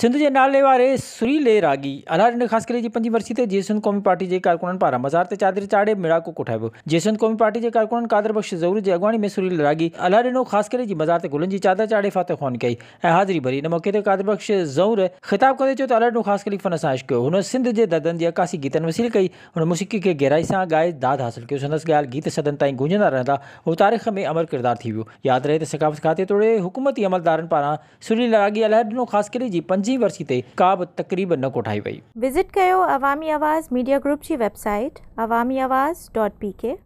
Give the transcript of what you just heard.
सिंधु के नाले वे सुरीले रागी अला इन ख़ासि करे पंजी वर्षी से जेसुन क़ौमी पार्टी के कारकुननि पारा मज़ार ते चादर चाड़े मिड़ाको कुठाइबो जेसुन क़ौमी पार्टी के कारकुननि कादर बख़्श ज़रूर जी अॻवाणी में सुरील रागी अला ॾिनो ख़ासि करे मज़ार ते गुलनि जी चादर चाढ़े फ़ातिह ख़ान कई ऐं हाज़िरी भरी इन मौक़े से कादर बख़्श ज़रूर ख़िताब कंदे चयो त अला खास ख़ासि फ़न साइश कयो हुन सिंध जे ददनि जी अकासी गीतनि वसील कई हुन मौसीक़ी खे गहराई से गाय दाद हासिल कयो संदसि गाल गीत सदन ताईं गूंजंदा रहंदा उहो तारीख़ में अमर किरदारु थी वियो रहे त सकाफ़त खाते तोड़े हुकूमती अमलदार पारा सुरील रागी अला ॾिनो ख़ासि पंज वेबसाइटी आवाज़ डॉट पी के